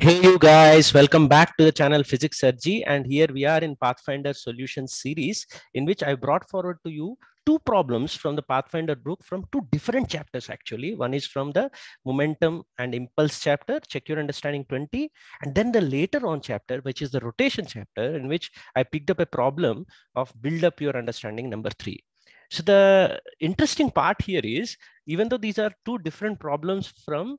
Hey you guys, welcome back to the channel Physics Surgery and here we are in Pathfinder Solutions series in which I brought forward to you two problems from the Pathfinder book from two different chapters actually. One is from the momentum and impulse chapter, check your understanding 20 and then the later on chapter which is the rotation chapter in which I picked up a problem of build up your understanding number three. So the interesting part here is even though these are two different problems from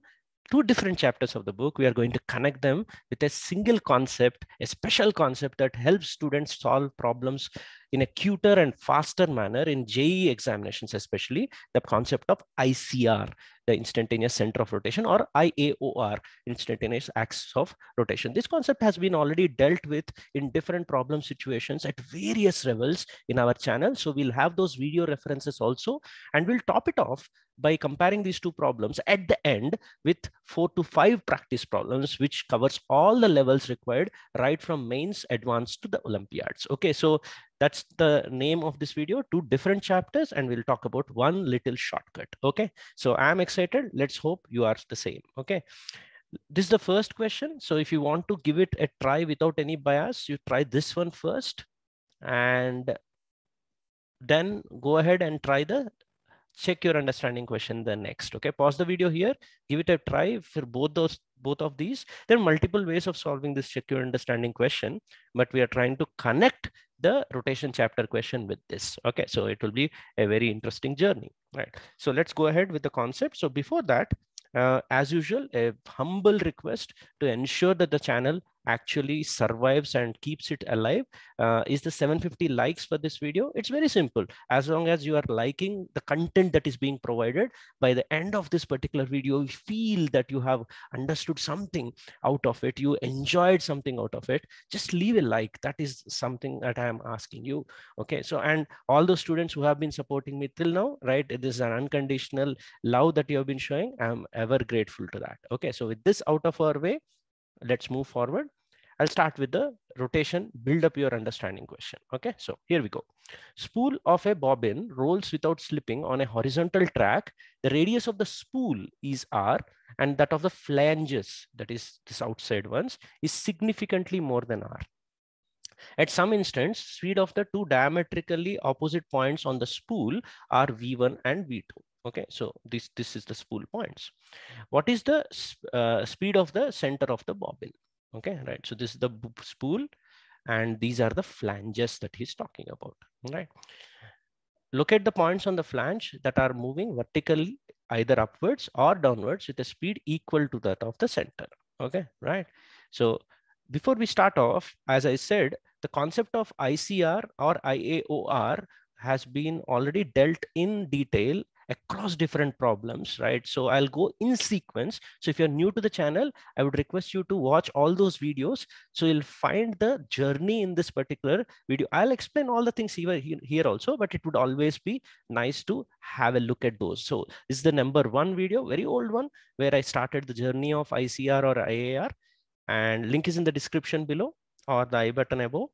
two different chapters of the book. We are going to connect them with a single concept, a special concept that helps students solve problems in a cuter and faster manner in JE examinations, especially the concept of ICR, the instantaneous center of rotation, or IAOR, instantaneous axis of rotation. This concept has been already dealt with in different problem situations at various levels in our channel. So we'll have those video references also, and we'll top it off by comparing these two problems at the end with four to five practice problems, which covers all the levels required, right from mains advanced to the Olympiads. Okay, so that's the name of this video, two different chapters, and we'll talk about one little shortcut. Okay, so I'm excited. Let's hope you are the same. Okay, this is the first question. So if you want to give it a try without any bias, you try this one first and then go ahead and try the check your understanding question the next okay pause the video here give it a try for both those both of these there are multiple ways of solving this check your understanding question but we are trying to connect the rotation chapter question with this. Okay, so it will be a very interesting journey, right? So let's go ahead with the concept. So before that, uh, as usual, a humble request to ensure that the channel actually survives and keeps it alive uh, is the 750 likes for this video. It's very simple. As long as you are liking the content that is being provided, by the end of this particular video, you feel that you have understood something out of it, you enjoyed something out of it, just leave a like. That is something that I am asking you. Okay. So, and all those students who have been supporting me till now, right? This is an unconditional love that you have been showing. I'm ever grateful to that. Okay. So, with this out of our way, let's move forward. I'll start with the rotation, build up your understanding question. Okay, so here we go. Spool of a bobbin rolls without slipping on a horizontal track. The radius of the spool is R and that of the flanges, that is this outside ones, is significantly more than R. At some instance, speed of the two diametrically opposite points on the spool are V1 and V2 okay so this this is the spool points what is the uh, speed of the center of the bobbin okay right so this is the spool and these are the flanges that he's talking about right Look at the points on the flange that are moving vertically either upwards or downwards with a speed equal to that of the center okay right so before we start off as i said the concept of icr or iaor has been already dealt in detail across different problems, right? So I'll go in sequence. So if you're new to the channel, I would request you to watch all those videos. So you'll find the journey in this particular video. I'll explain all the things here, here also, but it would always be nice to have a look at those. So this is the number one video, very old one, where I started the journey of ICR or IAR. And link is in the description below or the I button above.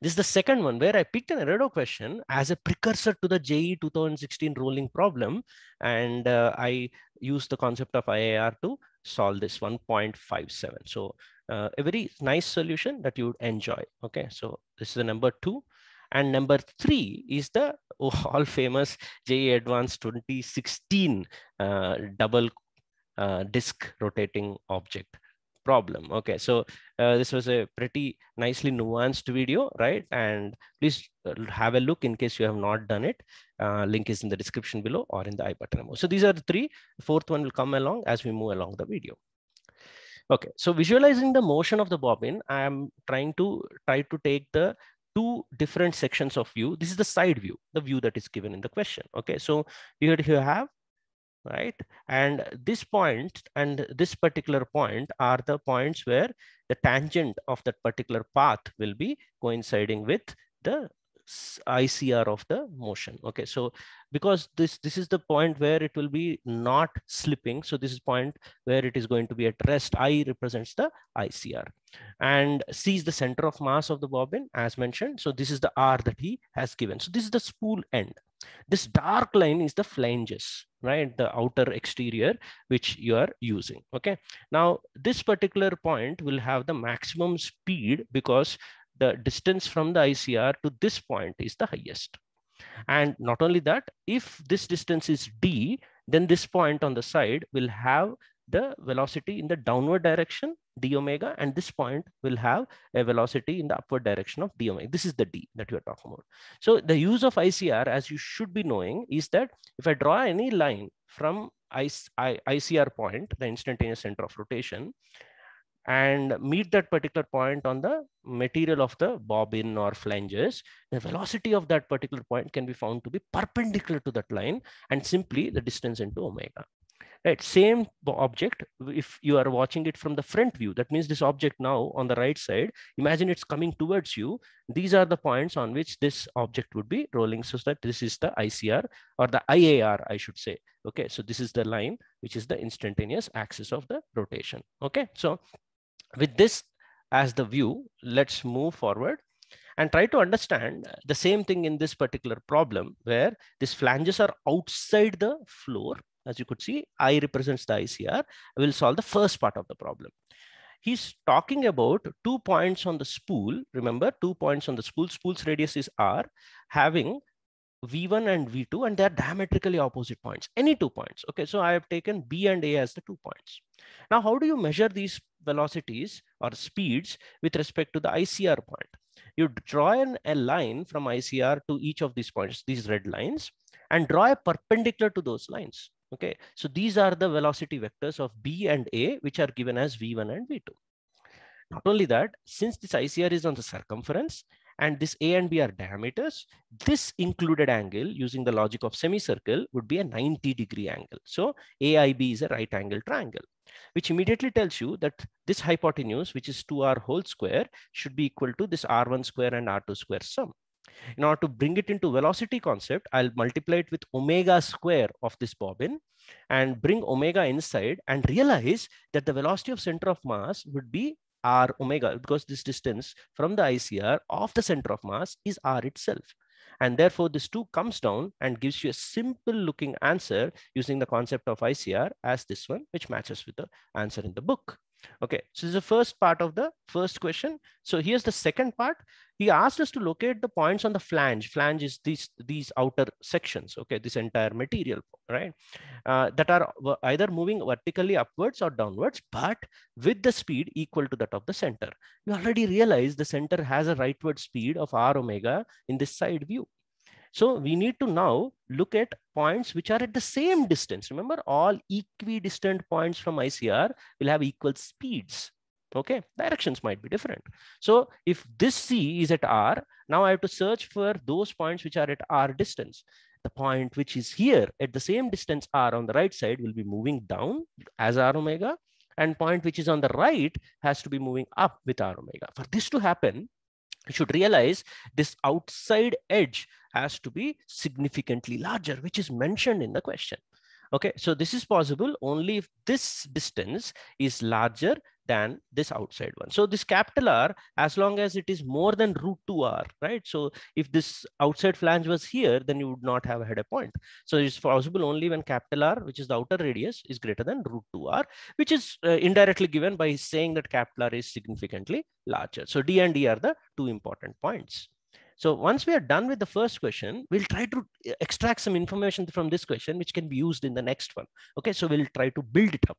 This is the second one where I picked an Eredo question as a precursor to the JE 2016 rolling problem. And uh, I used the concept of IAR to solve this 1.57. So uh, a very nice solution that you would enjoy. Okay, so this is the number two. And number three is the oh, all famous JE Advanced 2016 uh, double uh, disk rotating object problem. Okay, so uh, this was a pretty nicely nuanced video, right? And please uh, have a look in case you have not done it. Uh, link is in the description below or in the I button. So these are the three. The fourth one will come along as we move along the video. Okay, so visualizing the motion of the bobbin, I am trying to try to take the two different sections of view. This is the side view, the view that is given in the question. Okay, so here you have right? And this point and this particular point are the points where the tangent of that particular path will be coinciding with the ICR of the motion. Okay, so because this this is the point where it will be not slipping. So this is point where it is going to be at rest. I represents the ICR and C is the center of mass of the bobbin as mentioned. So this is the R that he has given. So this is the spool end. This dark line is the flanges, right? The outer exterior, which you are using, okay? Now, this particular point will have the maximum speed because the distance from the ICR to this point is the highest. And not only that, if this distance is D, then this point on the side will have the velocity in the downward direction d omega and this point will have a velocity in the upward direction of d omega. This is the d that you are talking about. So the use of ICR as you should be knowing is that if I draw any line from ICR point, the instantaneous center of rotation, and meet that particular point on the material of the bobbin or flanges, the velocity of that particular point can be found to be perpendicular to that line and simply the distance into omega. Right, same object, if you are watching it from the front view, that means this object now on the right side, imagine it's coming towards you. These are the points on which this object would be rolling so that this is the ICR or the IAR, I should say. Okay, so this is the line, which is the instantaneous axis of the rotation. Okay, so with this as the view, let's move forward and try to understand the same thing in this particular problem where these flanges are outside the floor as you could see, I represents the ICR, will solve the first part of the problem. He's talking about two points on the spool. Remember, two points on the spool. Spool's radius is R, having V1 and V2, and they're diametrically opposite points, any two points. Okay, so I have taken B and A as the two points. Now, how do you measure these velocities or speeds with respect to the ICR point? You draw an, a line from ICR to each of these points, these red lines, and draw a perpendicular to those lines. Okay, so these are the velocity vectors of B and A, which are given as V1 and V2. Not only that, since this ICR is on the circumference and this A and B are diameters, this included angle using the logic of semicircle would be a 90 degree angle. So AIB is a right angle triangle, which immediately tells you that this hypotenuse, which is 2R whole square should be equal to this R1 square and R2 square sum. In order to bring it into velocity concept, I'll multiply it with omega square of this bobbin and bring omega inside and realize that the velocity of center of mass would be r omega because this distance from the ICR of the center of mass is r itself. And therefore this two comes down and gives you a simple looking answer using the concept of ICR as this one, which matches with the answer in the book. Okay, so this is the first part of the first question. So here's the second part. He asked us to locate the points on the flange. Flange is these, these outer sections, okay, this entire material, right, uh, that are either moving vertically upwards or downwards, but with the speed equal to that of the center. You already realize the center has a rightward speed of r omega in this side view. So we need to now look at points which are at the same distance. Remember, all equidistant points from ICR will have equal speeds. Okay, directions might be different. So if this C is at R, now I have to search for those points which are at R distance. The point which is here at the same distance R on the right side will be moving down as R omega and point which is on the right has to be moving up with R omega. For this to happen, you should realize this outside edge has to be significantly larger, which is mentioned in the question. Okay, so this is possible only if this distance is larger than this outside one. So this capital R, as long as it is more than root 2R, right? So if this outside flange was here, then you would not have had a point. So it's possible only when capital R, which is the outer radius, is greater than root 2R, which is uh, indirectly given by saying that capital R is significantly larger. So D and D are the two important points. So once we are done with the first question, we'll try to eh, extract some information from this question, which can be used in the next one. Okay, so we'll try to build it up.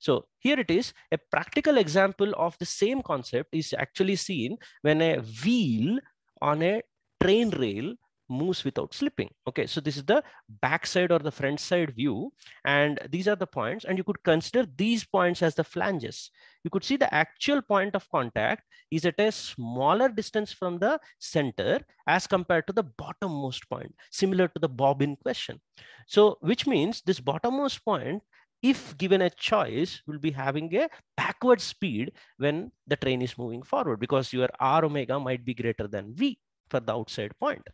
So here it is, a practical example of the same concept is actually seen when a wheel on a train rail moves without slipping. Okay, so this is the backside or the front side view, and these are the points, and you could consider these points as the flanges you could see the actual point of contact is at a smaller distance from the center as compared to the bottommost point, similar to the bobbin question. So which means this bottommost point, if given a choice, will be having a backward speed when the train is moving forward because your R omega might be greater than V for the outside point.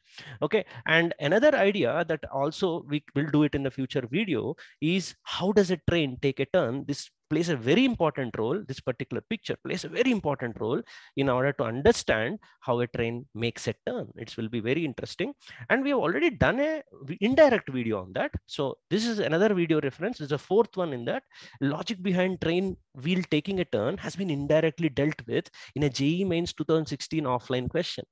Okay. And another idea that also we will do it in the future video is how does a train take a turn? This plays a very important role. This particular picture plays a very important role in order to understand how a train makes a turn. It will be very interesting. And we have already done a indirect video on that. So this is another video reference. is a fourth one in that logic behind train wheel taking a turn has been indirectly dealt with in a JE mains 2016 offline question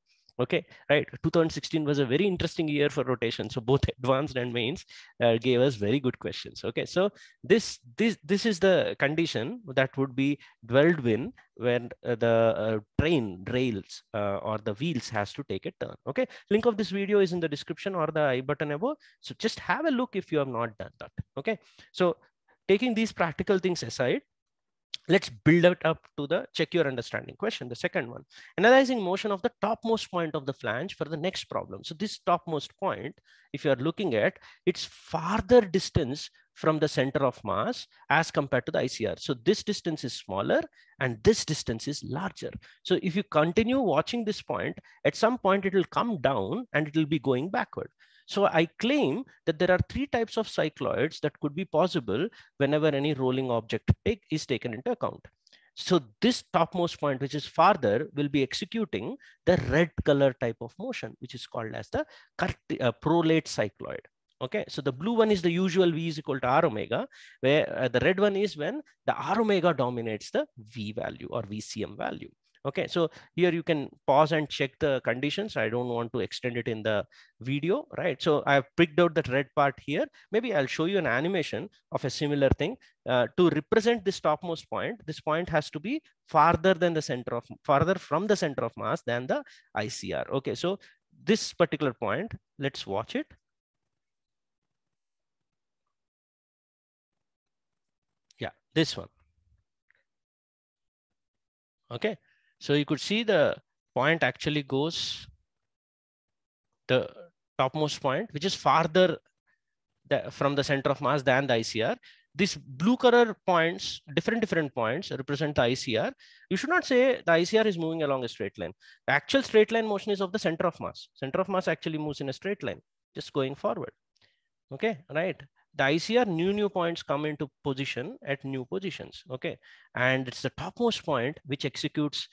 okay right 2016 was a very interesting year for rotation so both advanced and mains uh, gave us very good questions okay so this this this is the condition that would be dwelled in when uh, the uh, train rails uh, or the wheels has to take a turn okay link of this video is in the description or the i button above so just have a look if you have not done that okay so taking these practical things aside let's build it up to the check your understanding question the second one analyzing motion of the topmost point of the flange for the next problem so this topmost point if you are looking at its farther distance from the center of mass as compared to the ICR. So this distance is smaller and this distance is larger. So if you continue watching this point, at some point it will come down and it will be going backward. So I claim that there are three types of cycloids that could be possible whenever any rolling object is taken into account. So this topmost point, which is farther, will be executing the red color type of motion, which is called as the uh, prolate cycloid. Okay, so the blue one is the usual V is equal to R omega, where uh, the red one is when the R omega dominates the V value or VCM value. Okay, so here you can pause and check the conditions. I don't want to extend it in the video, right? So I've picked out that red part here. Maybe I'll show you an animation of a similar thing. Uh, to represent this topmost point, this point has to be farther than the center of, farther from the center of mass than the ICR. Okay, so this particular point, let's watch it. Yeah, this one okay so you could see the point actually goes the topmost point, which is farther the, from the center of mass than the ICR. These blue color points, different different points represent the ICR. You should not say the ICR is moving along a straight line. The actual straight line motion is of the center of mass. Center of mass actually moves in a straight line, just going forward. Okay, right. The ICR new new points come into position at new positions. Okay, and it's the topmost point which executes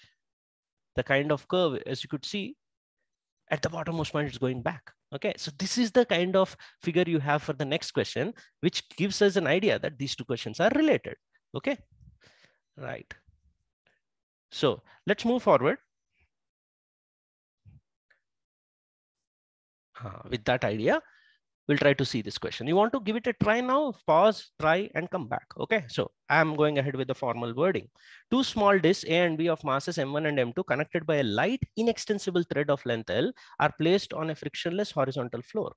the kind of curve, as you could see, at the bottommost point, it's going back. Okay, so this is the kind of figure you have for the next question, which gives us an idea that these two questions are related. Okay, right. So let's move forward. Uh, with that idea, we'll try to see this question. You want to give it a try now, pause, try, and come back. Okay, so I'm going ahead with the formal wording. Two small disks, A and B of masses M1 and M2 connected by a light inextensible thread of length L are placed on a frictionless horizontal floor.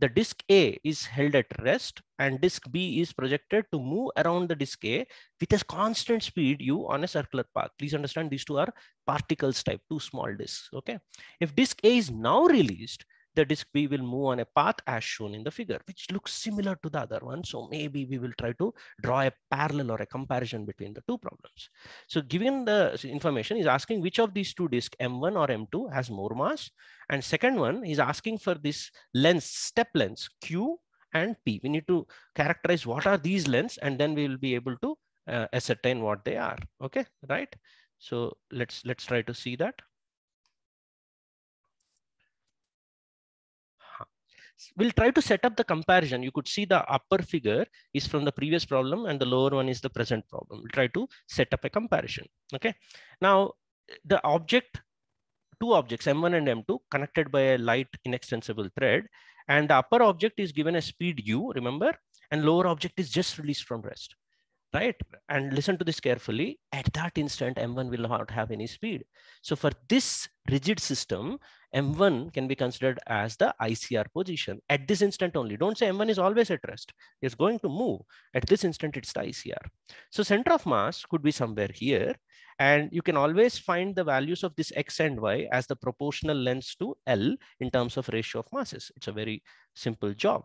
The disk A is held at rest and disk B is projected to move around the disk A with a constant speed u on a circular path. Please understand these two are particles type, two small disks, okay? If disk A is now released, the disk B will move on a path as shown in the figure, which looks similar to the other one. So maybe we will try to draw a parallel or a comparison between the two problems. So given the information is asking which of these two disks, M1 or M2 has more mass. And second one is asking for this lens, step lens Q and P. We need to characterize what are these lens and then we will be able to uh, ascertain what they are. Okay, right. So let's let's try to see that. we'll try to set up the comparison. You could see the upper figure is from the previous problem and the lower one is the present problem. We'll try to set up a comparison. Okay. Now the object, two objects M1 and M2 connected by a light inextensible thread and the upper object is given a speed U, remember, and lower object is just released from rest right? And listen to this carefully. At that instant, M1 will not have any speed. So for this rigid system, M1 can be considered as the ICR position at this instant only. Don't say M1 is always at rest. It's going to move. At this instant, it's the ICR. So center of mass could be somewhere here. And you can always find the values of this X and Y as the proportional lengths to L in terms of ratio of masses. It's a very simple job.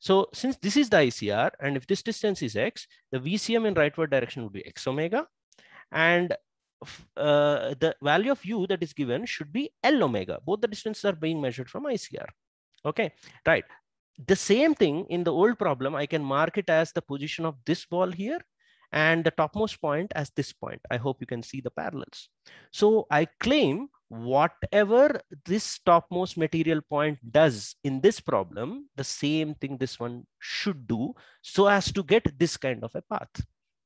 So since this is the ICR, and if this distance is X, the VCM in rightward direction would be X omega. And uh, the value of u that is given should be L omega. Both the distances are being measured from ICR. Okay, right. The same thing in the old problem, I can mark it as the position of this ball here and the topmost point as this point. I hope you can see the parallels. So I claim whatever this topmost material point does in this problem, the same thing this one should do so as to get this kind of a path.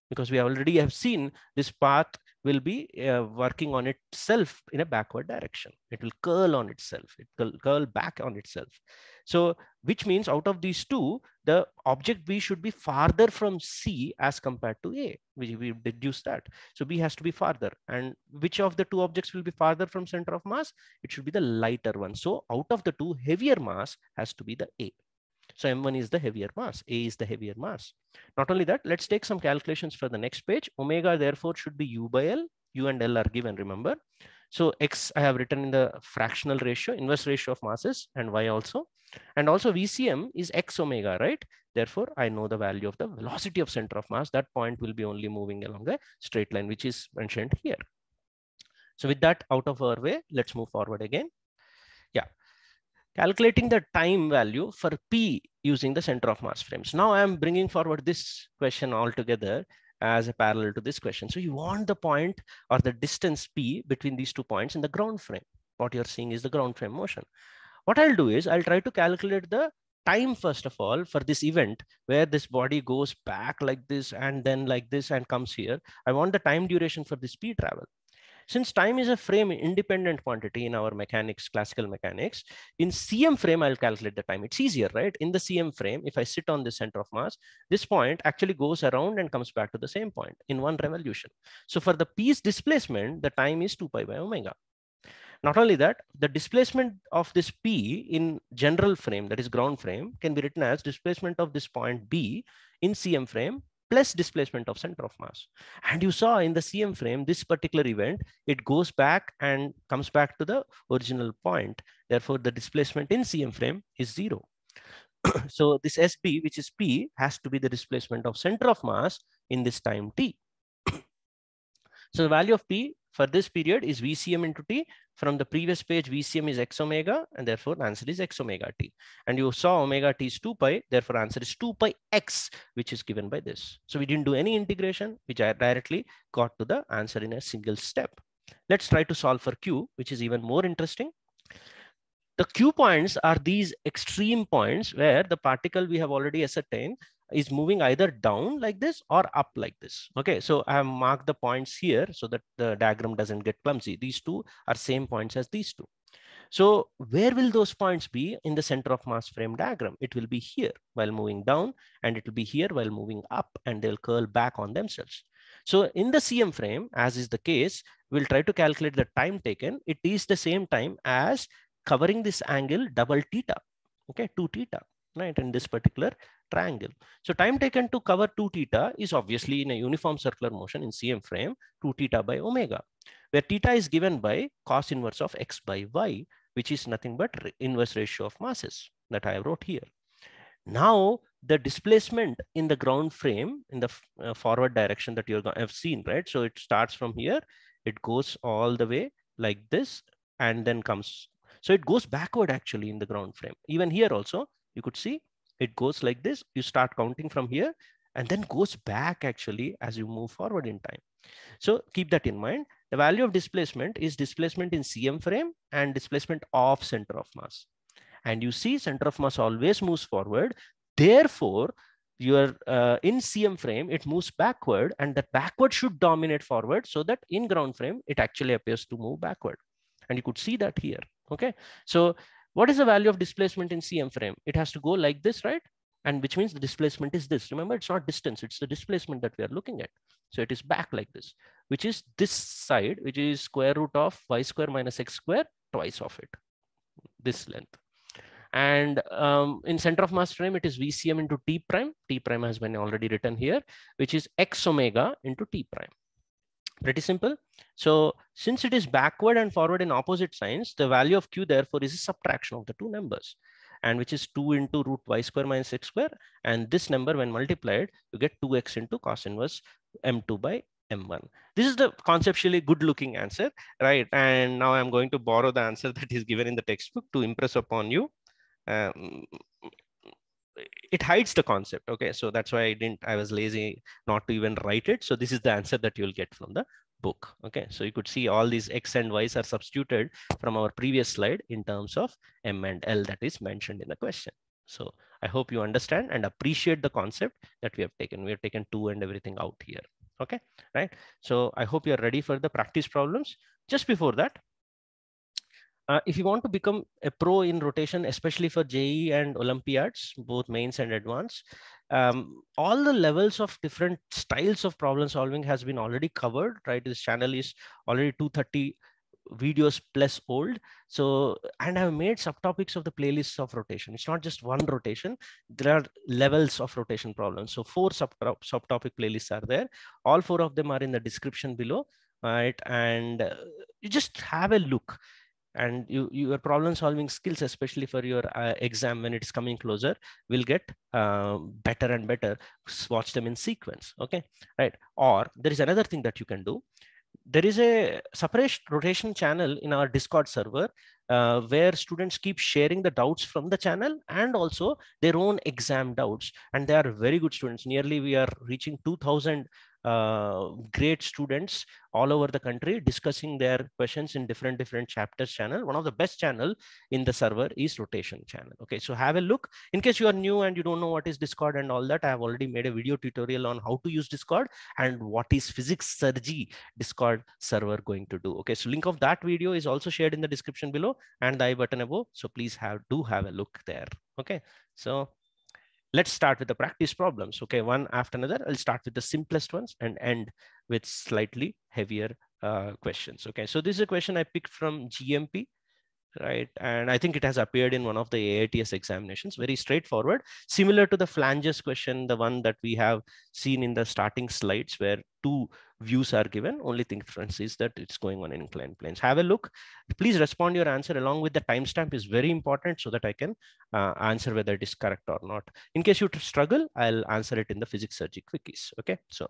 Because we already have seen this path will be uh, working on itself in a backward direction. It will curl on itself. It will curl back on itself. So which means out of these two, the object B should be farther from C as compared to A. We, we deduce that. So B has to be farther. And which of the two objects will be farther from center of mass? It should be the lighter one. So out of the two, heavier mass has to be the A. So M1 is the heavier mass, A is the heavier mass. Not only that, let's take some calculations for the next page. Omega therefore should be U by L, U and L are given, remember. So X I have written in the fractional ratio, inverse ratio of masses and Y also. And also VCM is X omega, right? Therefore, I know the value of the velocity of center of mass. That point will be only moving along the straight line, which is mentioned here. So with that out of our way, let's move forward again calculating the time value for P using the center of mass frames. Now I am bringing forward this question altogether as a parallel to this question. So you want the point or the distance P between these two points in the ground frame. What you're seeing is the ground frame motion. What I'll do is I'll try to calculate the time first of all for this event where this body goes back like this and then like this and comes here. I want the time duration for this P travel. Since time is a frame independent quantity in our mechanics, classical mechanics, in CM frame, I'll calculate the time. It's easier, right? In the CM frame, if I sit on the center of mass, this point actually goes around and comes back to the same point in one revolution. So for the piece displacement, the time is 2 pi by omega. Not only that, the displacement of this P in general frame, that is ground frame, can be written as displacement of this point B in CM frame plus displacement of center of mass. And you saw in the CM frame, this particular event, it goes back and comes back to the original point. Therefore, the displacement in CM frame is zero. so this SB, which is P, has to be the displacement of center of mass in this time T. so the value of P for this period is VCM into T. From the previous page, VCM is X omega, and therefore answer is X omega T. And you saw omega T is 2 pi, therefore answer is 2 pi X, which is given by this. So we didn't do any integration, which I directly got to the answer in a single step. Let's try to solve for Q, which is even more interesting. The Q points are these extreme points where the particle we have already ascertained is moving either down like this or up like this. Okay, so I have marked the points here so that the diagram doesn't get clumsy. These two are same points as these two. So where will those points be in the center of mass frame diagram? It will be here while moving down and it will be here while moving up and they'll curl back on themselves. So in the CM frame, as is the case, we'll try to calculate the time taken. It is the same time as covering this angle double theta, okay, two theta right, in this particular triangle. So time taken to cover 2 theta is obviously in a uniform circular motion in CM frame 2 theta by omega, where theta is given by cos inverse of x by y, which is nothing but inverse ratio of masses that I wrote here. Now the displacement in the ground frame in the uh, forward direction that you have seen, right? So it starts from here, it goes all the way like this and then comes. So it goes backward actually in the ground frame. Even here also, you could see it goes like this. You start counting from here and then goes back actually as you move forward in time. So keep that in mind. The value of displacement is displacement in CM frame and displacement of center of mass. And you see center of mass always moves forward. Therefore, your uh, in CM frame, it moves backward and that backward should dominate forward so that in ground frame, it actually appears to move backward. And you could see that here. Okay. So what is the value of displacement in CM frame? It has to go like this, right? And which means the displacement is this. Remember, it's not distance, it's the displacement that we are looking at. So it is back like this, which is this side, which is square root of y square minus x square, twice of it, this length. And um, in center of mass frame, it is VCM into T prime. T prime has been already written here, which is X omega into T prime. Pretty simple. So since it is backward and forward in opposite signs, the value of Q therefore is a subtraction of the two numbers and which is 2 into root y square minus x square. And this number when multiplied, you get 2x into cos inverse m2 by m1. This is the conceptually good looking answer, right? And now I'm going to borrow the answer that is given in the textbook to impress upon you. Um, it hides the concept okay so that's why i didn't i was lazy not to even write it so this is the answer that you'll get from the book okay so you could see all these x and y's are substituted from our previous slide in terms of m and l that is mentioned in the question so i hope you understand and appreciate the concept that we have taken we have taken two and everything out here okay right so i hope you're ready for the practice problems just before that uh, if you want to become a pro in rotation, especially for JE and Olympiads, both mains and advanced, um, all the levels of different styles of problem solving has been already covered, right? This channel is already 230 videos plus old. So, and I've made subtopics of the playlists of rotation. It's not just one rotation. There are levels of rotation problems. So four sub subtopic playlists are there. All four of them are in the description below, right? And uh, you just have a look and you, your problem solving skills, especially for your uh, exam when it's coming closer, will get uh, better and better. Watch them in sequence, okay? Right. Or there is another thing that you can do. There is a separate rotation channel in our Discord server uh, where students keep sharing the doubts from the channel and also their own exam doubts. And they are very good students. Nearly we are reaching 2000 uh, great students all over the country discussing their questions in different different chapters channel one of the best channel in the server is rotation channel okay so have a look in case you are new and you don't know what is discord and all that i have already made a video tutorial on how to use discord and what is physics surgy discord server going to do okay so link of that video is also shared in the description below and the i button above so please have do have a look there okay so let's start with the practice problems. Okay, one after another. I'll start with the simplest ones and end with slightly heavier uh, questions. Okay, so this is a question I picked from GMP right? And I think it has appeared in one of the AITS examinations, very straightforward, similar to the flanges question, the one that we have seen in the starting slides where two views are given. Only thing difference is that it's going on inclined planes. Have a look. Please respond your answer along with the timestamp is very important so that I can uh, answer whether it is correct or not. In case you struggle, I'll answer it in the physics surgery quickies. Okay, so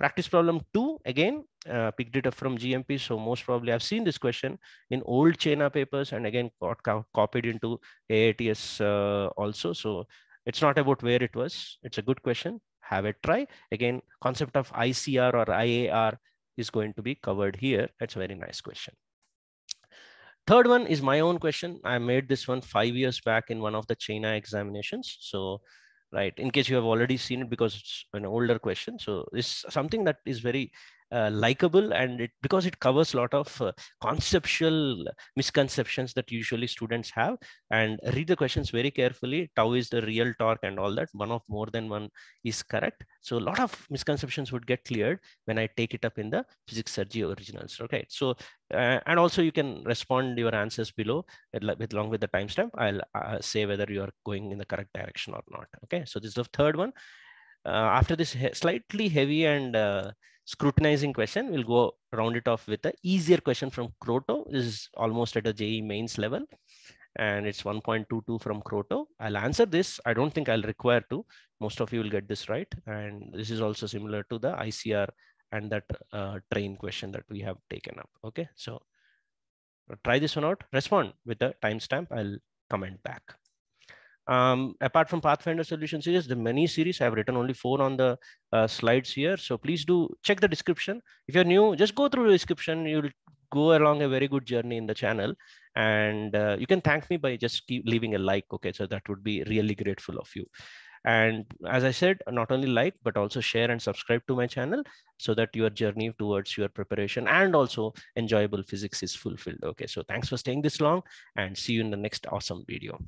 Practice problem two, again, uh, picked it up from GMP. So most probably I've seen this question in old China papers and again got co copied into AATS uh, also. So it's not about where it was. It's a good question. Have a try. Again, concept of ICR or IAR is going to be covered here. That's a very nice question. Third one is my own question. I made this one five years back in one of the China examinations. So right in case you have already seen it because it's an older question so it's something that is very uh, likable and it, because it covers a lot of uh, conceptual misconceptions that usually students have and read the questions very carefully tau is the real torque and all that one of more than one is correct so a lot of misconceptions would get cleared when i take it up in the physics surgery originals okay so uh, and also you can respond your answers below with along with the timestamp i'll uh, say whether you are going in the correct direction or not okay so this is the third one uh, after this he slightly heavy and scrutinizing question. We'll go round it off with an easier question from Croto. This is almost at a JE mains level and it's 1.22 from Croto. I'll answer this. I don't think I'll require to. Most of you will get this right. And this is also similar to the ICR and that uh, train question that we have taken up. Okay, so try this one out. Respond with the timestamp. I'll comment back. Um, apart from Pathfinder solution series, the many series, I've written only four on the uh, slides here. So please do check the description. If you're new, just go through the description. You'll go along a very good journey in the channel. And uh, you can thank me by just keep leaving a like. Okay, so that would be really grateful of you. And as I said, not only like, but also share and subscribe to my channel so that your journey towards your preparation and also enjoyable physics is fulfilled. Okay, so thanks for staying this long and see you in the next awesome video.